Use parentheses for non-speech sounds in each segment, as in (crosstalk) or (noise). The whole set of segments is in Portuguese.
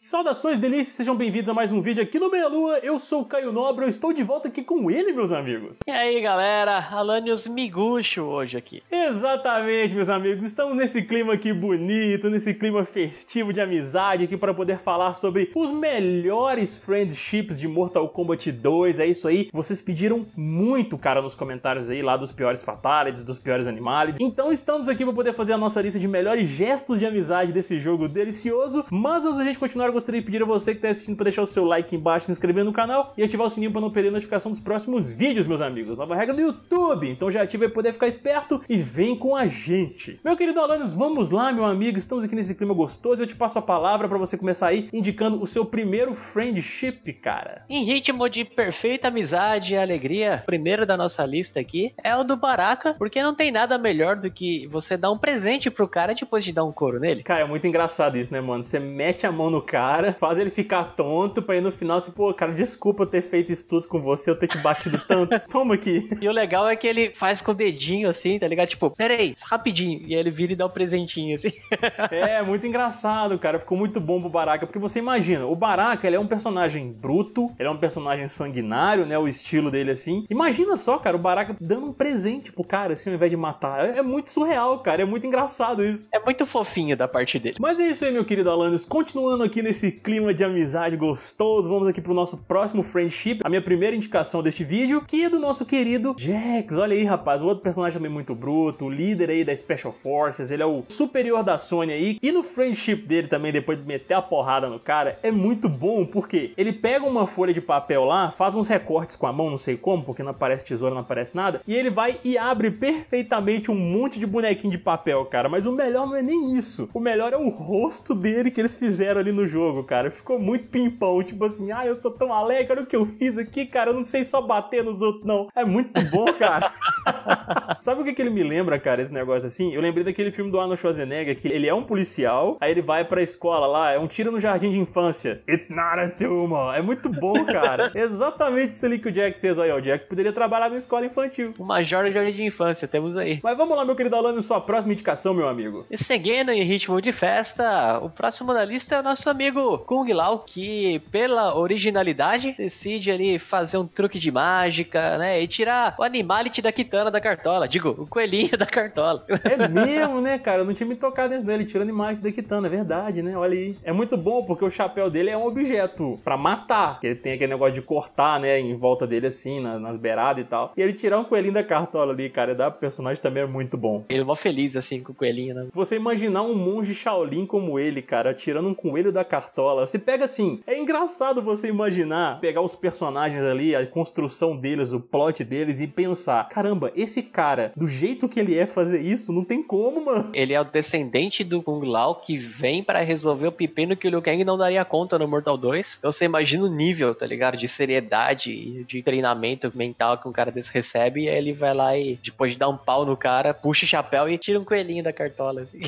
Saudações delícias, sejam bem-vindos a mais um vídeo aqui no Meia Lua. Eu sou o Caio Nobre, eu estou de volta aqui com ele, meus amigos. E aí, galera, Alanios Miguxo hoje aqui. Exatamente, meus amigos, estamos nesse clima aqui bonito, nesse clima festivo de amizade aqui para poder falar sobre os melhores friendships de Mortal Kombat 2. É isso aí, vocês pediram muito, cara, nos comentários aí lá dos piores fatalities, dos piores animais. Então estamos aqui para poder fazer a nossa lista de melhores gestos de amizade desse jogo delicioso, mas antes da gente continuar agora gostaria de pedir a você que está assistindo para deixar o seu like embaixo, se inscrever no canal e ativar o sininho para não perder a notificação dos próximos vídeos, meus amigos. Nova regra do YouTube, então já ativa para poder ficar esperto e vem com a gente. Meu querido Alanis, vamos lá, meu amigo, estamos aqui nesse clima gostoso eu te passo a palavra para você começar aí indicando o seu primeiro friendship, cara. Em ritmo de perfeita amizade e alegria, primeiro da nossa lista aqui é o do Baraka, porque não tem nada melhor do que você dar um presente pro cara depois de dar um couro nele. Cara, é muito engraçado isso, né, mano? Você mete a mão no cara cara, faz ele ficar tonto pra ir no final assim, pô, cara, desculpa eu ter feito isso tudo com você, eu ter te batido tanto. (laughs) Toma aqui. E o legal é que ele faz com o dedinho assim, tá ligado? Tipo, peraí, rapidinho. E aí ele vira e dá o um presentinho assim. (laughs) é, muito engraçado, cara. Ficou muito bom pro Baraka, porque você imagina, o Baraka, ele é um personagem bruto, ele é um personagem sanguinário, né? O estilo dele assim. Imagina só, cara, o Baraka dando um presente pro cara, assim, ao invés de matar. É, é muito surreal, cara. É muito engraçado isso. É muito fofinho da parte dele. Mas é isso aí, meu querido Alanis. Continuando aqui aqui nesse clima de amizade gostoso, vamos aqui pro nosso próximo friendship, a minha primeira indicação deste vídeo, que é do nosso querido Jax. Olha aí, rapaz, o outro personagem também muito bruto, o líder aí da Special Forces, ele é o superior da Sony aí. E no friendship dele também, depois de meter a porrada no cara, é muito bom, porque ele pega uma folha de papel lá, faz uns recortes com a mão, não sei como, porque não aparece tesoura, não aparece nada, e ele vai e abre perfeitamente um monte de bonequinho de papel, cara. Mas o melhor não é nem isso. O melhor é o rosto dele que eles fizeram ali no jogo, cara. Ficou muito pimpão, tipo assim, ah, eu sou tão alegre, olha o que eu fiz aqui, cara, eu não sei só bater nos outros, não. É muito bom, cara. (laughs) Sabe o que, que ele me lembra, cara, esse negócio assim? Eu lembrei daquele filme do Arnold Schwarzenegger, que ele é um policial, aí ele vai pra escola lá, é um tiro no jardim de infância. It's not a tumor. É muito bom, cara. (laughs) Exatamente isso ali que o Jack fez aí, ó. O Jack poderia trabalhar numa escola infantil. Uma jornada de jardim de infância, temos aí. Mas vamos lá, meu querido Alano, sua próxima indicação, meu amigo. E seguindo em ritmo de festa, o próximo da lista é o nosso amigo Kung Lao, que pela originalidade decide ali fazer um truque de mágica, né, e tirar o animality da Kitana da cartola digo, o coelhinho da cartola. É mesmo, né, cara? Eu não tinha me tocado nisso, né? Ele tirando imagem da Kitana, é verdade, né? Olha aí. É muito bom porque o chapéu dele é um objeto para matar, que ele tem aquele negócio de cortar, né, em volta dele assim, na, nas beiradas e tal. E ele tirar um coelhinho da cartola ali, cara, da personagem também é muito bom. Ele é mó feliz assim com o coelhinho, né? Você imaginar um monge Shaolin como ele, cara, tirando um coelho da cartola. Você pega assim, é engraçado você imaginar pegar os personagens ali, a construção deles, o plot deles e pensar, caramba, esse cara cara, do jeito que ele é fazer isso, não tem como, mano. Ele é o descendente do Kung Lao que vem para resolver o pepino que o Liu Kang não daria conta no Mortal 2. Então você imagina o nível, tá ligado? De seriedade e de treinamento mental que um cara desse recebe. E aí ele vai lá e, depois de dar um pau no cara, puxa o chapéu e tira um coelhinho da cartola. Assim.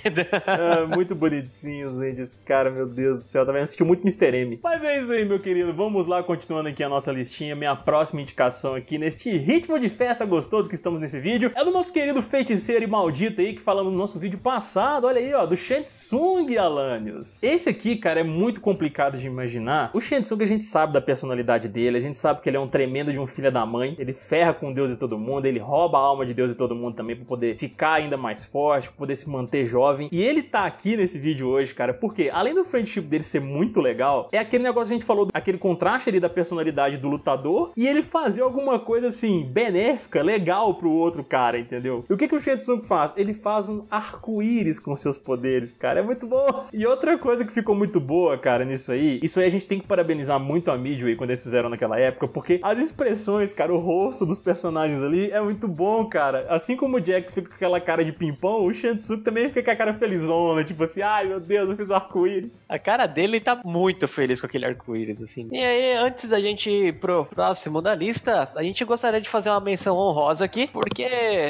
muito bonitinho, gente, esse cara, meu Deus do céu. Também tá assistiu muito Mr. M. Mas é isso aí, meu querido. Vamos lá, continuando aqui a nossa listinha. Minha próxima indicação aqui neste ritmo de festa gostoso que estamos nesse vídeo é do nosso querido feiticeiro e maldito aí que falamos no nosso vídeo passado, olha aí, ó, do Shensung Alanios. Esse aqui, cara, é muito complicado de imaginar. O Shensung a gente sabe da personalidade dele, a gente sabe que ele é um tremendo de um filho da mãe, ele ferra com Deus e todo mundo, ele rouba a alma de Deus e todo mundo também para poder ficar ainda mais forte, pra poder se manter jovem. E ele tá aqui nesse vídeo hoje, cara, porque além do friendship dele ser muito legal, é aquele negócio que a gente falou, aquele contraste ali da personalidade do lutador e ele fazer alguma coisa assim benéfica, legal pro outro cara cara, entendeu? E o que, que o Shetsung faz? Ele faz um arco-íris com seus poderes, cara. É muito bom. (laughs) E outra coisa que ficou muito boa, cara, nisso aí, isso aí a gente tem que parabenizar muito a Midway quando eles fizeram naquela época, porque as expressões, cara, o rosto dos personagens ali é muito bom, cara. Assim como o Jax fica com aquela cara de pimpão, o Shetsung também fica com a cara felizona, né? tipo assim, ai meu Deus, eu fiz o arco-íris. A cara dele tá muito feliz com aquele arco-íris, assim. E aí, antes da gente ir pro próximo da lista, a gente gostaria de fazer uma menção honrosa aqui, porque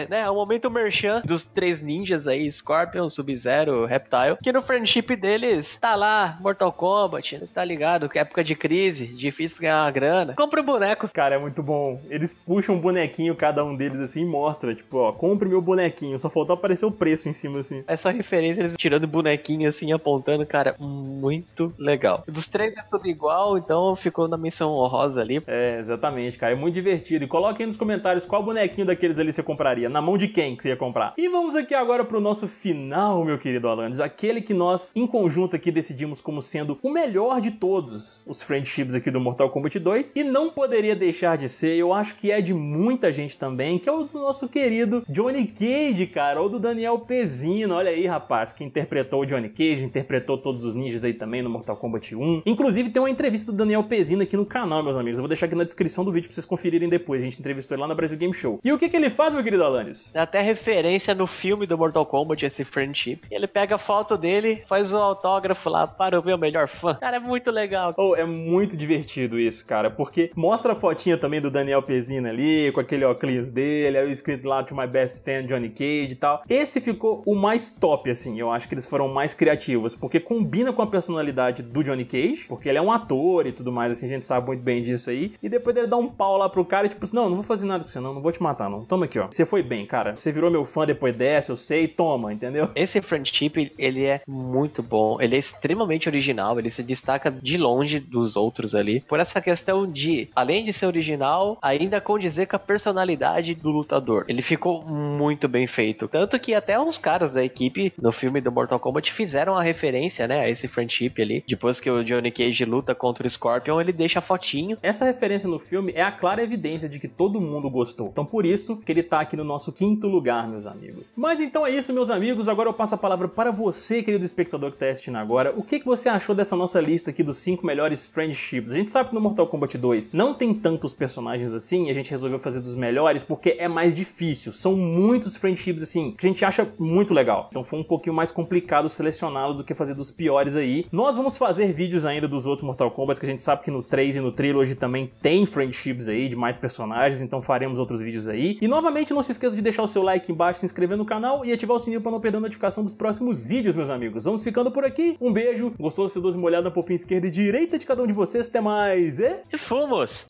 né, é o momento merchan dos três ninjas aí, Scorpion, Sub-Zero, Reptile, que no friendship deles tá lá Mortal Kombat, tá ligado? É época de crise, difícil ganhar uma grana. Compra o um boneco. Cara, é muito bom. Eles puxam um bonequinho, cada um deles, assim, e mostra, tipo, ó, compre meu bonequinho. Só faltou aparecer o preço em cima, assim. Essa referência, eles tirando bonequinho, assim, apontando, cara, muito legal. Dos três é tudo igual, então ficou na menção honrosa ali. É, exatamente, cara. É muito divertido. E coloque aí nos comentários qual bonequinho daqueles ali você compraria compraria? Na mão de quem que você ia comprar? E vamos aqui agora para o nosso final, meu querido Alanis aquele que nós, em conjunto aqui, decidimos como sendo o melhor de todos os friendships aqui do Mortal Kombat 2, e não poderia deixar de ser, eu acho que é de muita gente também, que é o do nosso querido Johnny Cage, cara, ou do Daniel Pezino, olha aí, rapaz, que interpretou o Johnny Cage, interpretou todos os ninjas aí também no Mortal Kombat 1. Inclusive, tem uma entrevista do Daniel Pezino aqui no canal, meus amigos, eu vou deixar aqui na descrição do vídeo pra vocês conferirem depois, a gente entrevistou ele lá na Brasil Game Show. E o que que ele faz, meu querido Alanis. Dá até referência no filme do Mortal Kombat, esse Friendship. Ele pega a foto dele, faz um autógrafo lá para o meu melhor fã. Cara, é muito legal. Oh, é muito divertido isso, cara, porque mostra a fotinha também do Daniel Pezina ali, com aquele óculos dele, aí escrito lá to my best fan Johnny Cage e tal. Esse ficou o mais top, assim, eu acho que eles foram mais criativos, porque combina com a personalidade do Johnny Cage, porque ele é um ator e tudo mais, assim, a gente sabe muito bem disso aí. E depois ele dá um pau lá pro cara, e tipo assim, não, não vou fazer nada com você não, não vou te matar não, toma aqui ó, você foi foi bem, cara. Você virou meu fã depois dessa, eu sei, toma, entendeu? Esse friendship, ele é muito bom, ele é extremamente original, ele se destaca de longe dos outros ali, por essa questão de, além de ser original, ainda condizer com a personalidade do lutador. Ele ficou muito bem feito. Tanto que até uns caras da equipe no filme do Mortal Kombat fizeram a referência, né, a esse friendship ali. Depois que o Johnny Cage luta contra o Scorpion, ele deixa a fotinho. Essa referência no filme é a clara evidência de que todo mundo gostou. Então por isso que ele tá aqui no nosso quinto lugar, meus amigos. Mas então é isso, meus amigos. Agora eu passo a palavra para você, querido espectador que está assistindo agora. O que, que você achou dessa nossa lista aqui dos 5 melhores friendships? A gente sabe que no Mortal Kombat 2 não tem tantos personagens assim, e a gente resolveu fazer dos melhores porque é mais difícil. São muitos friendships assim que a gente acha muito legal. Então foi um pouquinho mais complicado selecioná-los do que fazer dos piores aí. Nós vamos fazer vídeos ainda dos outros Mortal Kombat, que a gente sabe que no 3 e no Trilogy também tem friendships aí de mais personagens, então faremos outros vídeos aí. E novamente não se se esqueça de deixar o seu like embaixo, se inscrever no canal e ativar o sininho para não perder a notificação dos próximos vídeos, meus amigos. Vamos ficando por aqui. Um beijo, gostoso, sedoso, molhado na popinha esquerda e direita de cada um de vocês. Até mais, e... E fomos!